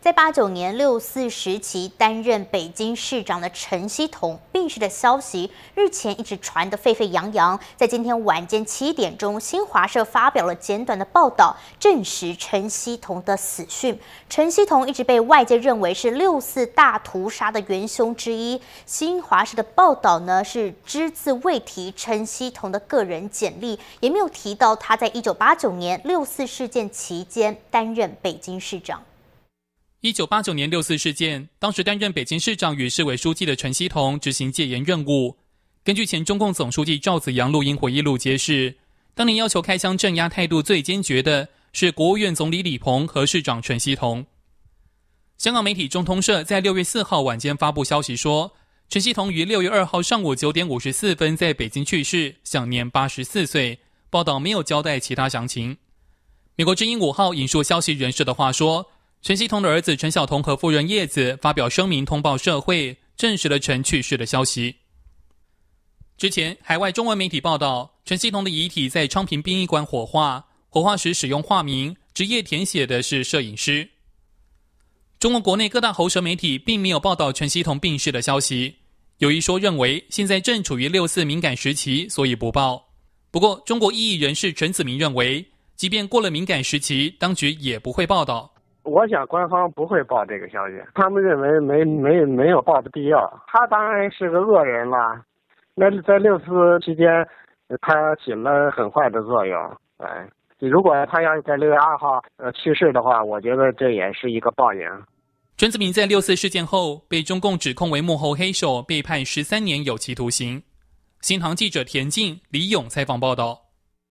在八九年六四时期担任北京市长的陈希同病逝的消息，日前一直传得沸沸扬扬。在今天晚间七点钟，新华社发表了简短的报道，证实陈希同的死讯。陈希同一直被外界认为是六四大屠杀的元凶之一。新华社的报道呢，是只字未提陈希同的个人简历，也没有提到他在一九八九年六四事件期间担任北京市长。一九八九年六四事件，当时担任北京市长与市委书记的陈希同执行戒严任务。根据前中共总书记赵紫阳录音回忆录揭示，当年要求开枪镇压态度最坚决的是国务院总理李鹏和市长陈希同。香港媒体中通社在六月四号晚间发布消息说，陈希同于六月二号上午九点五十四分在北京去世，享年八十四岁。报道没有交代其他详情。美国之音五号引述消息人士的话说。陈希同的儿子陈晓彤和夫人叶子发表声明，通报社会，证实了陈去世的消息。之前，海外中文媒体报道，陈希同的遗体在昌平殡仪馆火化，火化时使用化名，职业填写的是摄影师。中国国内各大喉舌媒体并没有报道陈希同病逝的消息，有一说认为现在正处于六四敏感时期，所以不报。不过，中国异议人士陈子明认为，即便过了敏感时期，当局也不会报道。我想官方不会报这个消息，他们认为没没没有报的必要。他当然是个恶人啦，那在六四期间，他起了很坏的作用。哎，如果他要在六月二号呃去世的话，我觉得这也是一个报应。陈子明在六四事件后被中共指控为幕后黑手，被判十三年有期徒刑。新唐记者田静、李勇采访报道。